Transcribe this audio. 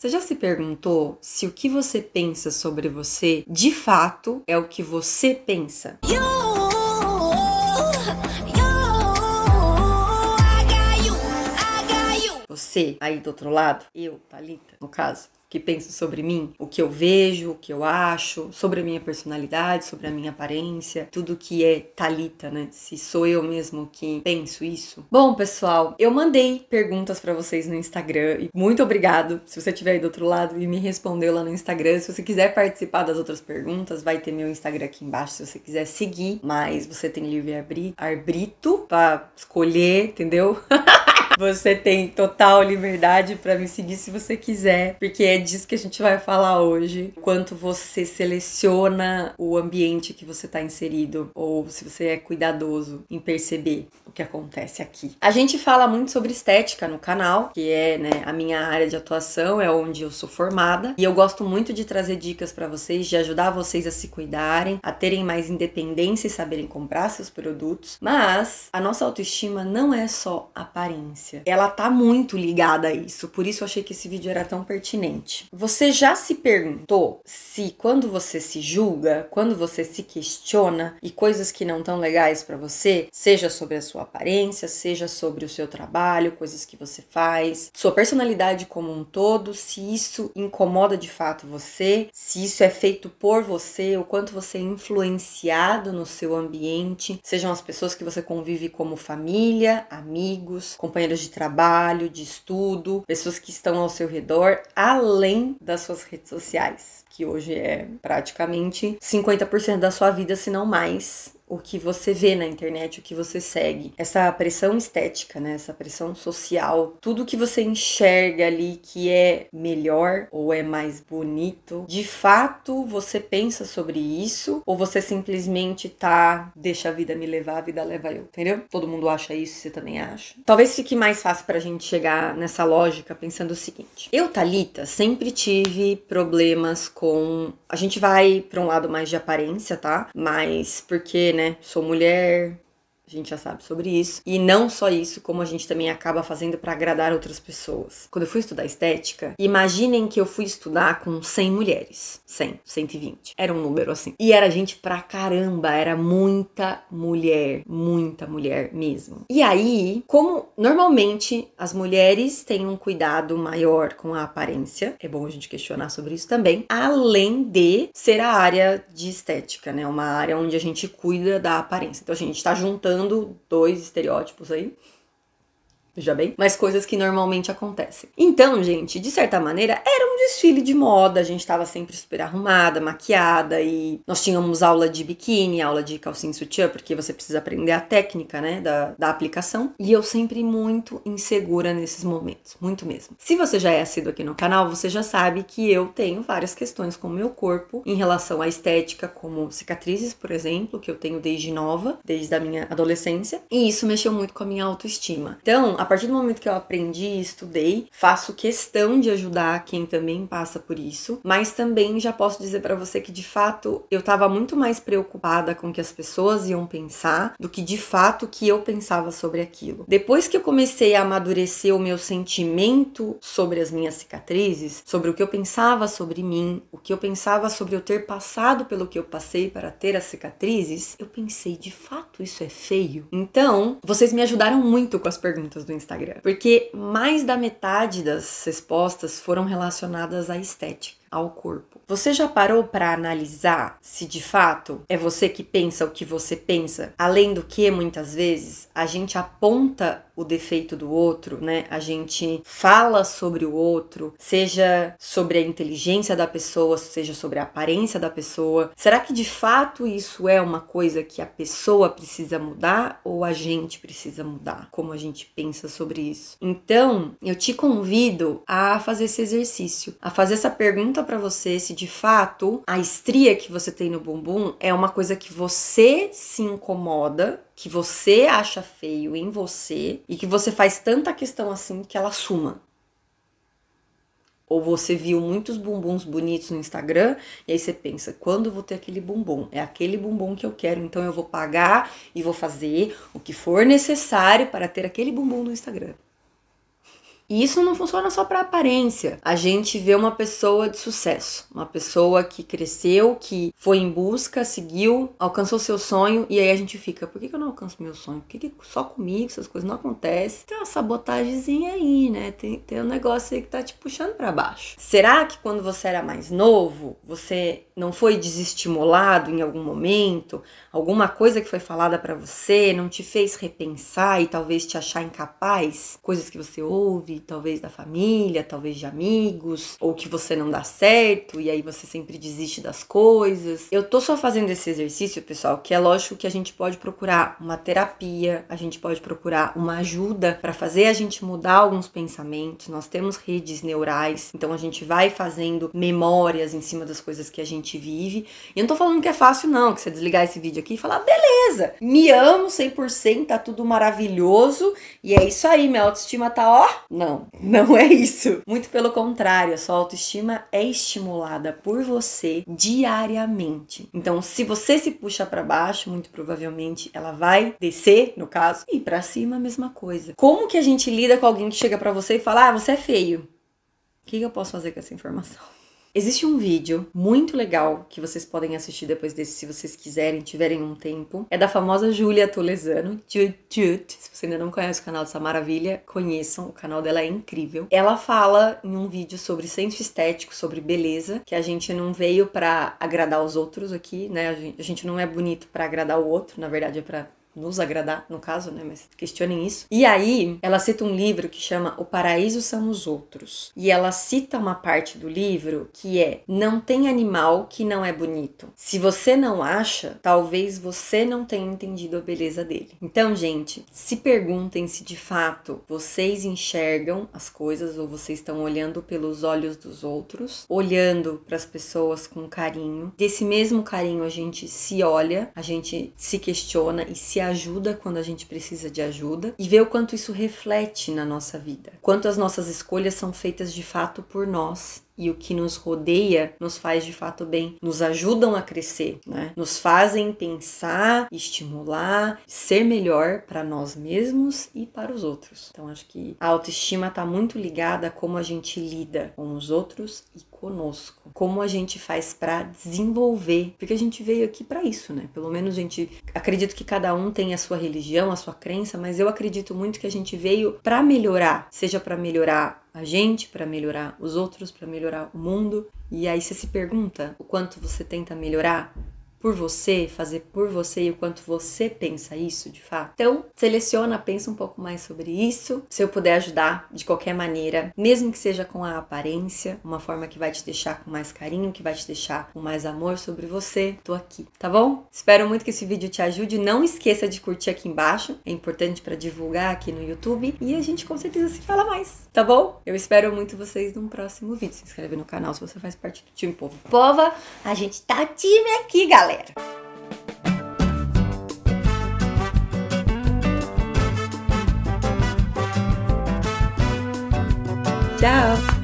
Você já se perguntou se o que você pensa sobre você de fato é o que você pensa? você aí do outro lado, eu, Palita, no caso, que penso sobre mim, o que eu vejo, o que eu acho, sobre a minha personalidade, sobre a minha aparência, tudo que é talita, né? Se sou eu mesmo que penso isso. Bom, pessoal, eu mandei perguntas para vocês no Instagram e muito obrigado se você estiver aí do outro lado e me respondeu lá no Instagram. Se você quiser participar das outras perguntas, vai ter meu Instagram aqui embaixo se você quiser seguir, mas você tem livre arbrito para escolher, entendeu? Você tem total liberdade para me seguir se você quiser, porque é disso que a gente vai falar hoje. Quanto você seleciona o ambiente que você está inserido, ou se você é cuidadoso em perceber o que acontece aqui. A gente fala muito sobre estética no canal, que é né, a minha área de atuação, é onde eu sou formada, e eu gosto muito de trazer dicas para vocês, de ajudar vocês a se cuidarem, a terem mais independência e saberem comprar seus produtos. Mas a nossa autoestima não é só aparência ela tá muito ligada a isso. Por isso eu achei que esse vídeo era tão pertinente. Você já se perguntou se quando você se julga, quando você se questiona e coisas que não tão legais para você, seja sobre a sua aparência, seja sobre o seu trabalho, coisas que você faz, sua personalidade como um todo, se isso incomoda de fato você, se isso é feito por você, o quanto você é influenciado no seu ambiente, sejam as pessoas que você convive como família, amigos, companheiros de trabalho, de estudo, pessoas que estão ao seu redor, além das suas redes sociais, que hoje é praticamente 50% da sua vida, se não mais, o que você vê na internet, o que você segue. Essa pressão estética, né? Essa pressão social, tudo que você enxerga ali que é melhor ou é mais bonito, de fato você pensa sobre isso ou você simplesmente tá deixa a vida me levar, a vida leva eu, entendeu? Todo mundo acha isso, você também acha. Talvez fique mais fácil pra gente chegar nessa lógica pensando o seguinte: eu, Talita, sempre tive problemas com a gente vai para um lado mais de aparência, tá? Mas porque, né, sou mulher, a gente já sabe sobre isso. E não só isso, como a gente também acaba fazendo para agradar outras pessoas. Quando eu fui estudar estética, imaginem que eu fui estudar com 100 mulheres. 100, 120. Era um número assim. E era gente pra caramba, era muita mulher, muita mulher mesmo. E aí, como normalmente as mulheres têm um cuidado maior com a aparência, é bom a gente questionar sobre isso também, além de ser a área de estética, né? Uma área onde a gente cuida da aparência. Então a gente tá juntando juntando dois estereótipos aí veja bem, mas coisas que normalmente acontecem. Então, gente, de certa maneira, era um desfile de moda, a gente estava sempre super arrumada, maquiada e nós tínhamos aula de biquíni, aula de calcinha e sutiã, porque você precisa aprender a técnica, né, da, da aplicação. E eu sempre muito insegura nesses momentos, muito mesmo. Se você já é assíduo aqui no canal, você já sabe que eu tenho várias questões com o meu corpo em relação à estética, como cicatrizes, por exemplo, que eu tenho desde nova, desde a minha adolescência, e isso mexeu muito com a minha autoestima. Então, a partir do momento que eu aprendi e estudei, faço questão de ajudar quem também passa por isso, mas também já posso dizer para você que de fato eu estava muito mais preocupada com o que as pessoas iam pensar do que de fato que eu pensava sobre aquilo. Depois que eu comecei a amadurecer o meu sentimento sobre as minhas cicatrizes, sobre o que eu pensava sobre mim, o que eu pensava sobre eu ter passado pelo que eu passei para ter as cicatrizes, eu pensei de fato isso é feio. Então, vocês me ajudaram muito com as perguntas do Instagram, porque mais da metade das respostas foram relacionadas à estética ao corpo. Você já parou para analisar se de fato é você que pensa o que você pensa? Além do que muitas vezes a gente aponta o defeito do outro, né? A gente fala sobre o outro, seja sobre a inteligência da pessoa, seja sobre a aparência da pessoa. Será que de fato isso é uma coisa que a pessoa precisa mudar ou a gente precisa mudar? Como a gente pensa sobre isso? Então, eu te convido a fazer esse exercício, a fazer essa pergunta pergunta para você se de fato a estria que você tem no bumbum é uma coisa que você se incomoda, que você acha feio em você e que você faz tanta questão assim que ela suma. Ou você viu muitos bumbuns bonitos no Instagram e aí você pensa: quando vou ter aquele bumbum? É aquele bumbum que eu quero, então eu vou pagar e vou fazer o que for necessário para ter aquele bumbum no Instagram. E isso não funciona só para aparência. A gente vê uma pessoa de sucesso, uma pessoa que cresceu, que foi em busca, seguiu, alcançou seu sonho e aí a gente fica, por que eu não alcanço meu sonho? Por que, que só comigo essas coisas não acontecem? Tem uma sabotagemzinha aí, né? Tem, tem um negócio aí que tá te puxando para baixo. Será que quando você era mais novo, você não foi desestimulado em algum momento? Alguma coisa que foi falada para você não te fez repensar e talvez te achar incapaz? Coisas que você ouve talvez da família, talvez de amigos, ou que você não dá certo e aí você sempre desiste das coisas. Eu tô só fazendo esse exercício, pessoal, que é lógico que a gente pode procurar uma terapia, a gente pode procurar uma ajuda para fazer a gente mudar alguns pensamentos. Nós temos redes neurais, então a gente vai fazendo memórias em cima das coisas que a gente vive. E eu não tô falando que é fácil não, que você desligar esse vídeo aqui e falar: "Beleza, me amo 100%, tá tudo maravilhoso" e é isso aí, minha autoestima tá ó. Não, não, não é isso. Muito pelo contrário, a sua autoestima é estimulada por você diariamente. Então, se você se puxa para baixo, muito provavelmente ela vai descer, no caso, e para cima a mesma coisa. Como que a gente lida com alguém que chega para você e fala: "Ah, você é feio"? O que, que eu posso fazer com essa informação? Existe um vídeo muito legal que vocês podem assistir depois desse, se vocês quiserem, tiverem um tempo. É da famosa Júlia Tolesano, Tchut Se você ainda não conhece o canal dessa maravilha, conheçam, o canal dela é incrível. Ela fala em um vídeo sobre senso estético, sobre beleza, que a gente não veio para agradar os outros aqui, né? A gente não é bonito para agradar o outro, na verdade é para nos agradar, no caso, né? Mas questionem isso. E aí, ela cita um livro que chama O Paraíso São os Outros. E ela cita uma parte do livro que é: Não tem animal que não é bonito. Se você não acha, talvez você não tenha entendido a beleza dele. Então, gente, se perguntem se de fato vocês enxergam as coisas ou vocês estão olhando pelos olhos dos outros, olhando para as pessoas com carinho. Desse mesmo carinho, a gente se olha, a gente se questiona e se ajuda quando a gente precisa de ajuda e ver o quanto isso reflete na nossa vida, quanto as nossas escolhas são feitas de fato por nós e o que nos rodeia nos faz de fato bem, nos ajudam a crescer, né? Nos fazem pensar, estimular, ser melhor para nós mesmos e para os outros. Então acho que a autoestima está muito ligada a como a gente lida com os outros e conosco. Como a gente faz para desenvolver, porque a gente veio aqui para isso, né? Pelo menos a gente acredito que cada um tem a sua religião, a sua crença, mas eu acredito muito que a gente veio para melhorar, seja para melhorar a gente para melhorar, os outros para melhorar o mundo. E aí você se pergunta o quanto você tenta melhorar por você, fazer por você e o quanto você pensa isso de fato. Então, seleciona, pensa um pouco mais sobre isso. Se eu puder ajudar de qualquer maneira, mesmo que seja com a aparência, uma forma que vai te deixar com mais carinho, que vai te deixar com mais amor sobre você, tô aqui, tá bom? Espero muito que esse vídeo te ajude. Não esqueça de curtir aqui embaixo, é importante para divulgar aqui no YouTube e a gente com certeza se fala mais, tá bom? Eu espero muito vocês num próximo vídeo. Se inscreve no canal se você faz parte do time Povo Pova. A gente tá time aqui, galera galera. Tchau!